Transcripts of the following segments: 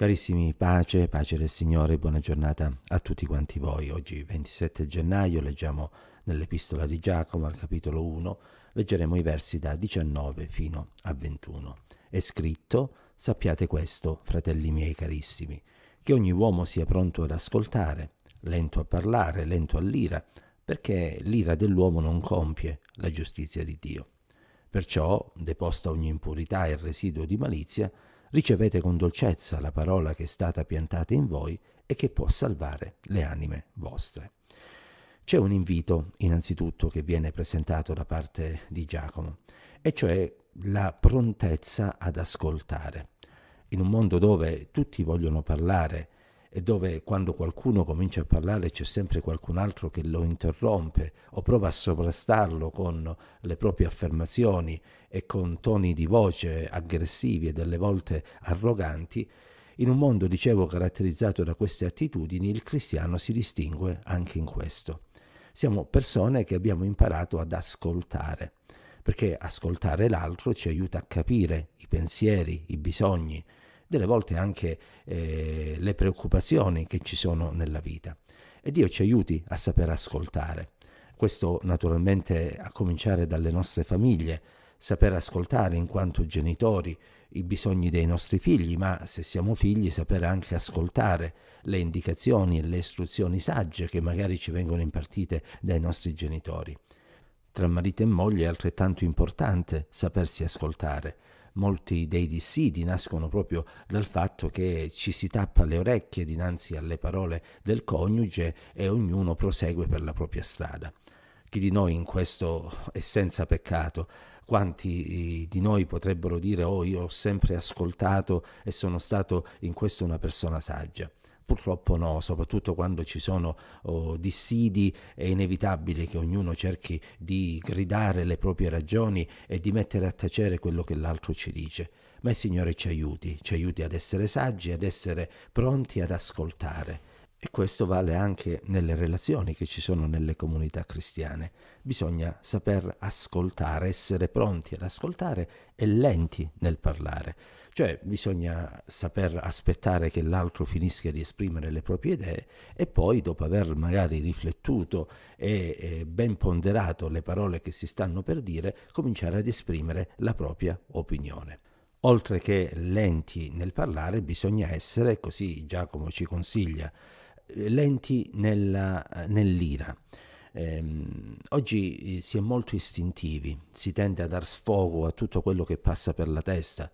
Carissimi, pace, pace del Signore, buona giornata a tutti quanti voi. Oggi 27 gennaio leggiamo nell'epistola di Giacomo al capitolo 1, leggeremo i versi da 19 fino a 21. È scritto, sappiate questo, fratelli miei carissimi, che ogni uomo sia pronto ad ascoltare, lento a parlare, lento all'ira, perché l'ira dell'uomo non compie la giustizia di Dio. Perciò, deposta ogni impurità e residuo di malizia, ricevete con dolcezza la parola che è stata piantata in voi e che può salvare le anime vostre. C'è un invito innanzitutto che viene presentato da parte di Giacomo, e cioè la prontezza ad ascoltare. In un mondo dove tutti vogliono parlare e dove quando qualcuno comincia a parlare c'è sempre qualcun altro che lo interrompe o prova a sovrastarlo con le proprie affermazioni e con toni di voce aggressivi e delle volte arroganti, in un mondo, dicevo, caratterizzato da queste attitudini, il cristiano si distingue anche in questo. Siamo persone che abbiamo imparato ad ascoltare, perché ascoltare l'altro ci aiuta a capire i pensieri, i bisogni, delle volte anche eh, le preoccupazioni che ci sono nella vita. E Dio ci aiuti a saper ascoltare. Questo naturalmente a cominciare dalle nostre famiglie, saper ascoltare in quanto genitori i bisogni dei nostri figli, ma se siamo figli saper anche ascoltare le indicazioni e le istruzioni sagge che magari ci vengono impartite dai nostri genitori. Tra marito e moglie è altrettanto importante sapersi ascoltare, molti dei dissidi nascono proprio dal fatto che ci si tappa le orecchie dinanzi alle parole del coniuge e ognuno prosegue per la propria strada. Chi di noi in questo è senza peccato? Quanti eh, di noi potrebbero dire oh io ho sempre ascoltato e sono stato in questo una persona saggia? Purtroppo no, soprattutto quando ci sono oh, dissidi è inevitabile che ognuno cerchi di gridare le proprie ragioni e di mettere a tacere quello che l'altro ci dice. Ma il Signore ci aiuti, ci aiuti ad essere saggi, ad essere pronti ad ascoltare. E questo vale anche nelle relazioni che ci sono nelle comunità cristiane. Bisogna saper ascoltare, essere pronti ad ascoltare e lenti nel parlare. Cioè bisogna saper aspettare che l'altro finisca di esprimere le proprie idee e poi dopo aver magari riflettuto e eh, ben ponderato le parole che si stanno per dire, cominciare ad esprimere la propria opinione. Oltre che lenti nel parlare, bisogna essere, così Giacomo ci consiglia, lenti nella, nell'ira. Ehm, eh, oggi si è molto istintivi, si tende a dar sfogo a tutto quello che passa per la testa,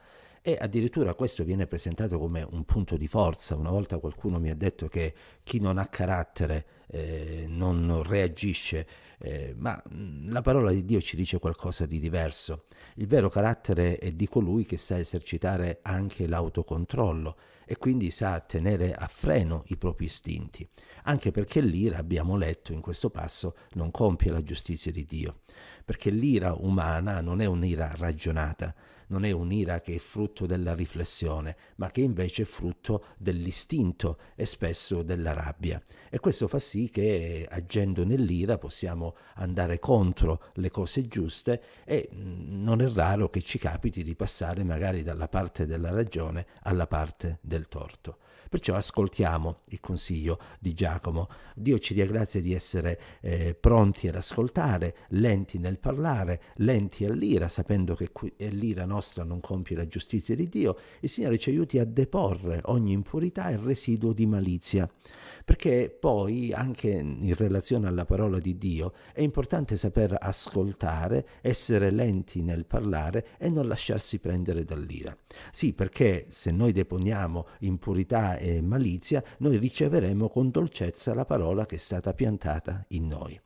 e addirittura questo viene presentato come un punto di forza. Una volta qualcuno mi ha detto che chi non ha carattere eh, non reagisce, eh, ma mm, la parola di Dio ci dice qualcosa di diverso. Il vero carattere è di colui che sa esercitare anche l'autocontrollo e quindi sa tenere a freno i propri istinti, anche perché l'ira, abbiamo letto in questo passo, non compie la giustizia di Dio, perché l'ira umana non è un'ira ragionata, non è un'ira che è frutto della riflessione, ma che invece è frutto dell'istinto e spesso della rabbia. E questo fa sì sì che agendo nell'ira possiamo andare contro le cose giuste e mm, non è raro che ci capiti di passare magari dalla parte della ragione alla parte del torto. Perciò ascoltiamo il consiglio di Giacomo. Dio ci dia grazia di essere eh, pronti ad ascoltare, lenti nel parlare, lenti all'ira, sapendo che qui, eh, l'ira nostra non compie la giustizia di Dio. Il Signore ci aiuti a deporre ogni impurità e residuo di malizia. Perché poi, anche in relazione alla parola di Dio, è importante saper ascoltare, essere lenti nel parlare e non lasciarsi prendere dall'ira. Sì, perché se noi deponiamo impurità e malizia, noi riceveremo con dolcezza la parola che è stata piantata in noi.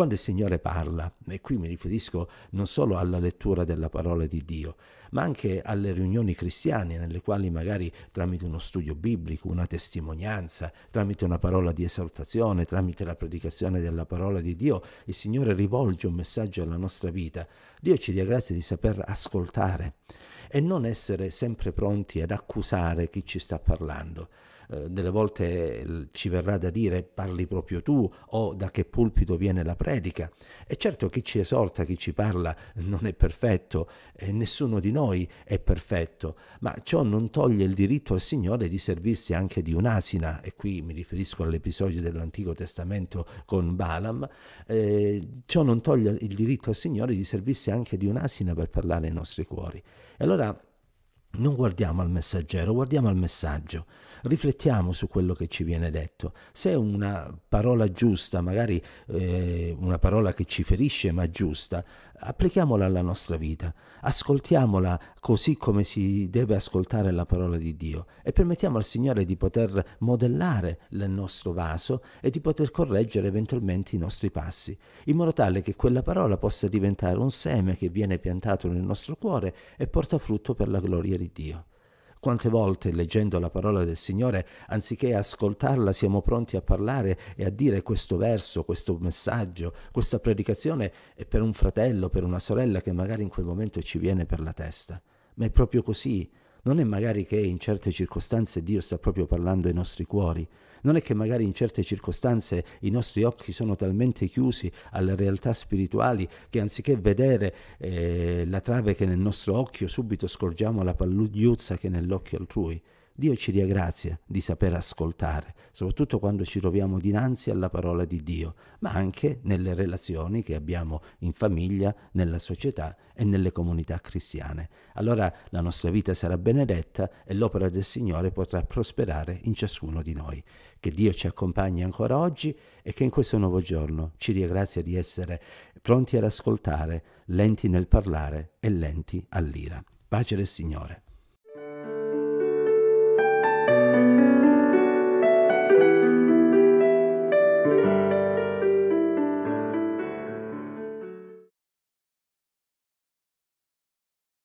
Quando il Signore parla, e qui mi riferisco non solo alla lettura della parola di Dio, ma anche alle riunioni cristiane nelle quali magari tramite uno studio biblico, una testimonianza, tramite una parola di esaltazione, tramite la predicazione della parola di Dio, il Signore rivolge un messaggio alla nostra vita. Dio ci dia grazia di saper ascoltare e non essere sempre pronti ad accusare chi ci sta parlando. Eh, delle volte eh, ci verrà da dire parli proprio tu o da che pulpito viene la predica. E certo chi ci esorta, chi ci parla non è perfetto e nessuno di noi è perfetto, ma ciò non toglie il diritto al Signore di servirsi anche di un'asina, e qui mi riferisco all'episodio dell'Antico Testamento con Balaam, eh, ciò non toglie il diritto al Signore di servirsi anche di un'asina per parlare ai nostri cuori. E allora allora non guardiamo al messaggero, guardiamo al messaggio, riflettiamo su quello che ci viene detto. Se è una parola giusta, magari eh, una parola che ci ferisce ma giusta, applichiamola alla nostra vita, ascoltiamola così come si deve ascoltare la parola di Dio e permettiamo al Signore di poter modellare il nostro vaso e di poter correggere eventualmente i nostri passi, in modo tale che quella parola possa diventare un seme che viene piantato nel nostro cuore e porta frutto per la gloria di Dio. Quante volte, leggendo la parola del Signore, anziché ascoltarla, siamo pronti a parlare e a dire questo verso, questo messaggio, questa predicazione è per un fratello, per una sorella che magari in quel momento ci viene per la testa. Ma è proprio così. Non è magari che in certe circostanze Dio sta proprio parlando ai nostri cuori, non è che magari in certe circostanze i nostri occhi sono talmente chiusi alle realtà spirituali che anziché vedere eh, la trave che è nel nostro occhio, subito scorgiamo la pallugliuzza che è nell'occhio altrui. Dio ci dia grazia di saper ascoltare, soprattutto quando ci troviamo dinanzi alla parola di Dio, ma anche nelle relazioni che abbiamo in famiglia, nella società e nelle comunità cristiane. Allora la nostra vita sarà benedetta e l'opera del Signore potrà prosperare in ciascuno di noi. Che Dio ci accompagni ancora oggi e che in questo nuovo giorno ci dia grazia di essere pronti ad ascoltare, lenti nel parlare e lenti all'ira. Pace del Signore.